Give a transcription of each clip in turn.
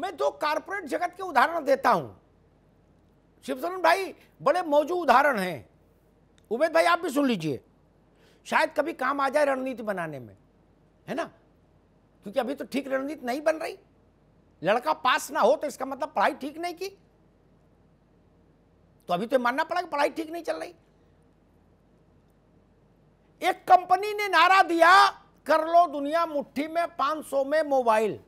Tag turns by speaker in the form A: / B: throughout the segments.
A: मैं दो कारपोरेट जगत के उदाहरण देता हूं शिवसेन भाई बड़े मौजूद उदाहरण हैं उबेद भाई आप भी सुन लीजिए शायद कभी काम आ जाए रणनीति बनाने में है ना क्योंकि अभी तो ठीक रणनीति नहीं बन रही लड़का पास ना हो तो इसका मतलब पढ़ाई ठीक नहीं की तो अभी तो मानना पड़ा कि पढ़ाई ठीक नहीं चल रही एक कंपनी ने नारा दिया कर लो दुनिया मुट्ठी में 500 में मोबाइल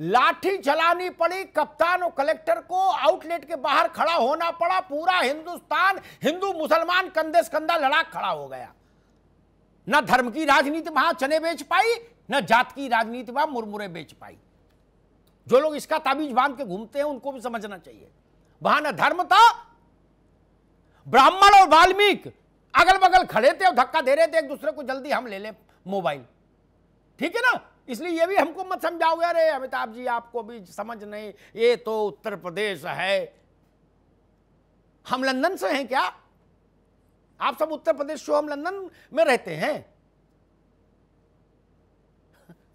A: लाठी चलानी पड़ी कप्तान और कलेक्टर को आउटलेट के बाहर खड़ा होना पड़ा पूरा हिंदुस्तान हिंदू मुसलमान कंधे से कंधा लड़ा खड़ा हो गया न धर्म की राजनीति वहां चने बेच पाई ना जात की राजनीति वहां मुरमुरे बेच पाई जो लोग इसका ताबीज बांध के घूमते हैं उनको भी समझना चाहिए वहां ना धर्म था ब्राह्मण और वाल्मीकि अगल बगल खड़े थे और धक्का दे रहे थे एक दूसरे को जल्दी हम ले लें मोबाइल ठीक है ना इसलिए ये भी हमको मत समझाओगे अरे अमिताभ जी आपको भी समझ नहीं ये तो उत्तर प्रदेश है हम लंदन से हैं क्या आप सब उत्तर प्रदेश से हम लंदन में रहते हैं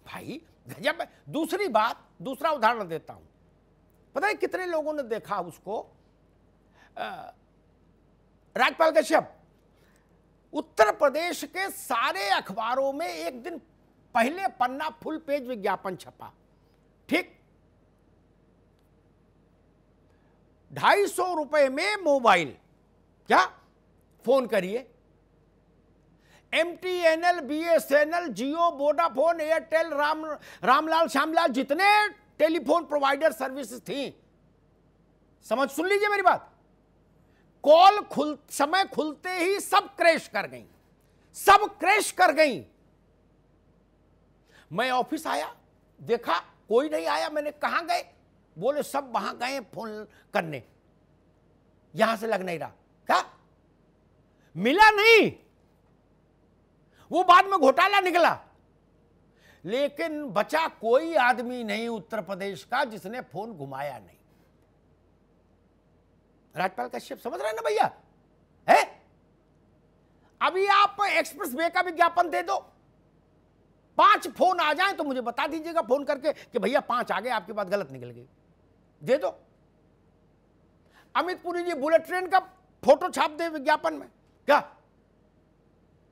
A: भाई जब दूसरी बात दूसरा उदाहरण देता हूं पता है कितने लोगों ने देखा उसको राजपाल कश्यप उत्तर प्रदेश के सारे अखबारों में एक दिन पहले पन्ना फुल पेज विज्ञापन छपा ठीक ढाई सौ रुपए में मोबाइल क्या फोन करिए M T N L B S N L Jio Vodafone Airtel Ram Ramlal Shyamlal जितने टेलीफोन प्रोवाइडर सर्विस थी समझ सुन लीजिए मेरी बात कॉल खुल समय खुलते ही सब क्रैश कर गई सब क्रैश कर गई मैं ऑफिस आया देखा कोई नहीं आया मैंने कहा गए बोले सब वहां गए फोन करने यहां से लग नहीं रहा क्या मिला नहीं वो बाद में घोटाला निकला लेकिन बचा कोई आदमी नहीं उत्तर प्रदेश का जिसने फोन घुमाया नहीं राजपाल कश्यप समझ रहे हैं ना भैया है अभी आप एक्सप्रेस वे का विज्ञापन दे दो पांच फोन आ जाए तो मुझे बता दीजिएगा फोन करके कि भैया पांच आ गए आपकी बात गलत निकल गई दे दो अमित पुरी जी बुलेट ट्रेन का फोटो छाप दे विज्ञापन में क्या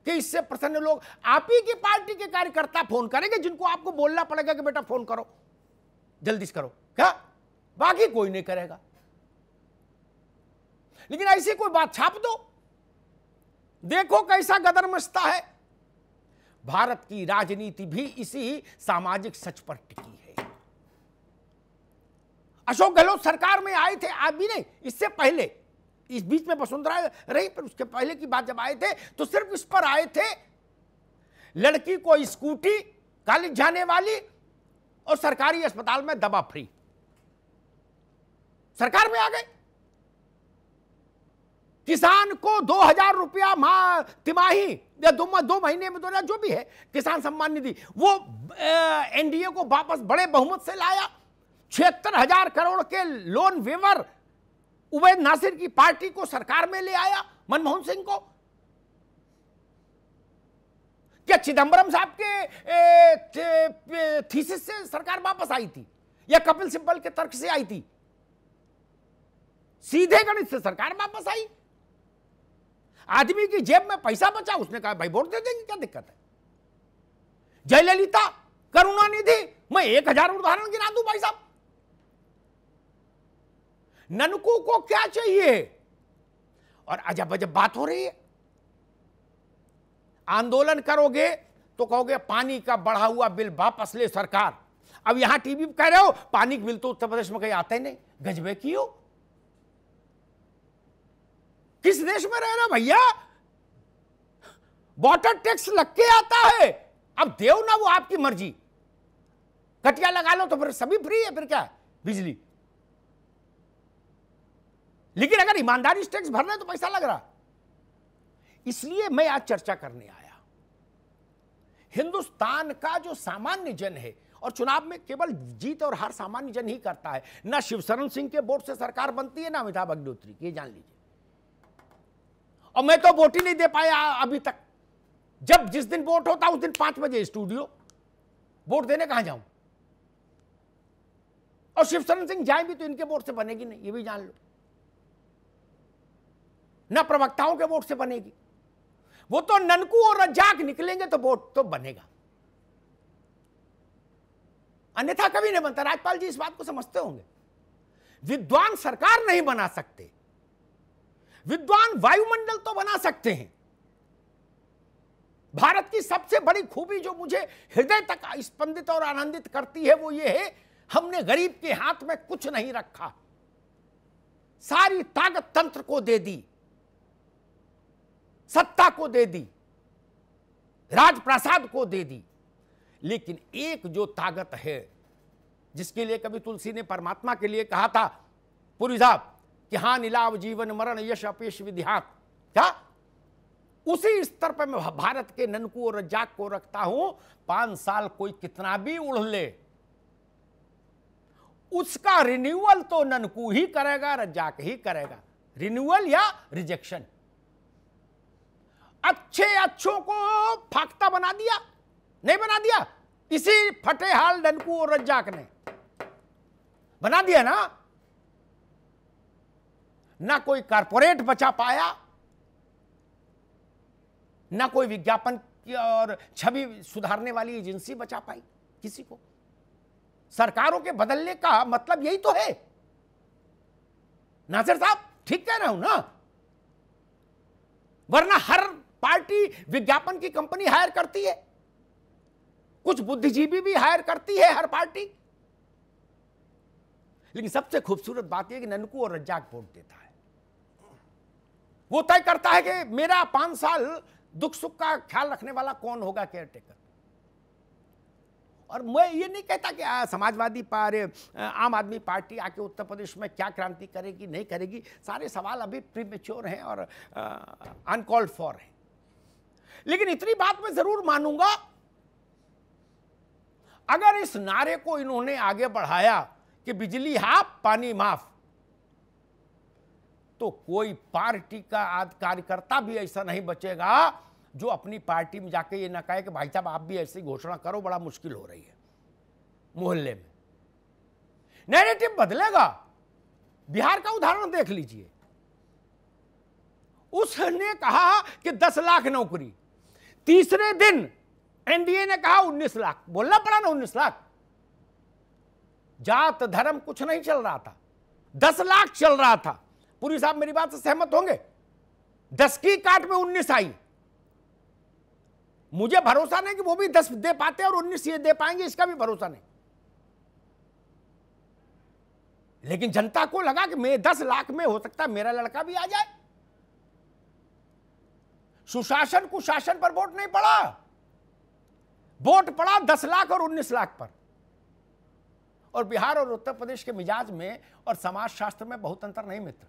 A: कि इससे प्रसन्न लोग आप ही की पार्टी के कार्यकर्ता फोन करेंगे जिनको आपको बोलना पड़ेगा कि बेटा फोन करो जल्दी से करो क्या बाकी कोई नहीं करेगा लेकिन ऐसी कोई बात छाप दो देखो कैसा गदर मचता है भारत की राजनीति भी इसी सामाजिक सच पर टिकी है अशोक गहलोत सरकार में आए थे आप भी नहीं इससे पहले इस बीच में वसुंधरा रही पर उसके पहले की बात जब आए थे तो सिर्फ इस पर आए थे लड़की को स्कूटी कॉलेज जाने वाली और सरकारी अस्पताल में दवा फ्री सरकार में आ गए किसान को दो हजार रुपया माह तिमाही या दो दो महीने में दो हजार जो भी है किसान सम्मान निधि वो एनडीए को वापस बड़े बहुमत से लाया छिहत्तर हजार करोड़ के लोन वेवर उबैद नासिर की पार्टी को सरकार में ले आया मनमोहन सिंह को क्या चिदंबरम साहब के थीसिस से सरकार वापस आई थी या कपिल सिब्बल के तर्क से आई थी सीधे गणित से सरकार वापस आई आदमी की जेब में पैसा बचा उसने कहा भाई वोट दे देंगे क्या दिक्कत है जयललिता करुणानिधि मैं एक हजार उदाहरण गिना दू भाई साहब ननकू को क्या चाहिए और अजब अजब बात हो रही है आंदोलन करोगे तो कहोगे पानी का बढ़ा हुआ बिल वापस ले सरकार अब यहां टीवी पर कह रहे हो पानी के बिल तो उत्तर प्रदेश में कहीं आते ही नहीं गजबे की हो किस देश में रह रहे भैया वाटर टैक्स लग के आता है अब देव ना वो आपकी मर्जी कटिया लगा लो तो फिर सभी फ्री है फिर क्या बिजली लेकिन अगर ईमानदारी टैक्स भरना है तो पैसा लग रहा इसलिए मैं आज चर्चा करने आया हिंदुस्तान का जो सामान्य जन है और चुनाव में केवल जीत और हार सामान्य जन ही करता है ना शिवशरण सिंह के वोट से सरकार बनती है ना अमिताभ अग्निहोत्री की जान लीजिए और मैं तो वोट ही नहीं दे पाया अभी तक जब जिस दिन वोट होता उस दिन पांच बजे स्टूडियो वोट देने कहा जाऊं और शिवशरण सिंह जाए भी तो इनके वोट से बनेगी नहीं ये भी जान लो ना प्रवक्ताओं के वोट से बनेगी वो तो ननकू और रज्जाक निकलेंगे तो वोट तो बनेगा अन्यथा कभी नहीं बनता राजपाल जी इस बात को समझते होंगे विद्वान सरकार नहीं बना सकते विद्वान वायुमंडल तो बना सकते हैं भारत की सबसे बड़ी खूबी जो मुझे हृदय तक स्पंदित और आनंदित करती है वो ये है हमने गरीब के हाथ में कुछ नहीं रखा सारी ताकत तंत्र को दे दी सत्ता को दे दी राजप्रसाद को दे दी लेकिन एक जो ताकत है जिसके लिए कभी तुलसी ने परमात्मा के लिए कहा था पूरी साहब कि हाँ नीलाव जीवन मरण यश अपेश विध्यात क्या उसी स्तर पर मैं भारत के ननकू और रज्जाक को रखता हूं पांच साल कोई कितना भी उड़ ले उसका रिन्यूअल तो ननकू ही करेगा रज्जाक ही करेगा रिन्यूअल या रिजेक्शन अच्छे अच्छों को फाकता बना दिया नहीं बना दिया इसी फटेहाल ननकू और रज्जाक ने बना दिया ना ना कोई कारपोरेट बचा पाया ना कोई विज्ञापन की और छवि सुधारने वाली एजेंसी बचा पाई किसी को सरकारों के बदलने का मतलब यही तो है नासिर साहब ठीक कह रहा हूं ना वरना हर पार्टी विज्ञापन की कंपनी हायर करती है कुछ बुद्धिजीवी भी हायर करती है हर पार्टी लेकिन सबसे खूबसूरत बात यह कि ननकू और रज्जाक वोट देता है वो तय करता है कि मेरा पांच साल दुख सुख का ख्याल रखने वाला कौन होगा केयर टेकर और मैं ये नहीं कहता कि आ, समाजवादी पार आम आदमी पार्टी आके उत्तर प्रदेश में क्या क्रांति करेगी नहीं करेगी सारे सवाल अभी प्रीमेच्योर हैं और अनकॉल्ड फॉर हैं लेकिन इतनी बात मैं जरूर मानूंगा अगर इस नारे को इन्होंने आगे बढ़ाया कि बिजली हाफ पानी माफ तो कोई पार्टी का आज कार्यकर्ता भी ऐसा नहीं बचेगा जो अपनी पार्टी में जाके ये ना कहे कि भाई साहब आप भी ऐसी घोषणा करो बड़ा मुश्किल हो रही है मोहल्ले में नैरेटिव बदलेगा बिहार का उदाहरण देख लीजिए उसने कहा कि 10 लाख नौकरी तीसरे दिन एनडीए ने कहा 19 लाख बोलना पड़ा ना 19 लाख जात धर्म कुछ नहीं चल रहा था 10 लाख चल रहा था पूरी साहब मेरी बात से सहमत होंगे दस की काट में उन्नीस आई मुझे भरोसा नहीं कि वो भी दस दे पाते और उन्नीस ये दे पाएंगे इसका भी भरोसा नहीं लेकिन जनता को लगा कि मैं दस लाख में हो सकता मेरा लड़का भी आ जाए सुशासन कुशासन पर वोट नहीं पड़ा वोट पड़ा दस लाख और उन्नीस लाख पर और बिहार और उत्तर प्रदेश के मिजाज में और समाजशास्त्र में बहुत अंतर नहीं मित्र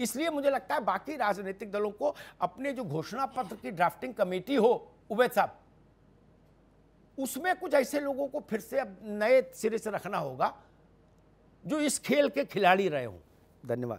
A: इसलिए मुझे लगता है बाकी राजनीतिक दलों को अपने जो घोषणा पत्र की ड्राफ्टिंग कमेटी हो उबैद साहब उसमें कुछ ऐसे लोगों को फिर से अब नए सिरे से रखना होगा जो इस खेल के खिलाड़ी रहे हों धन्यवाद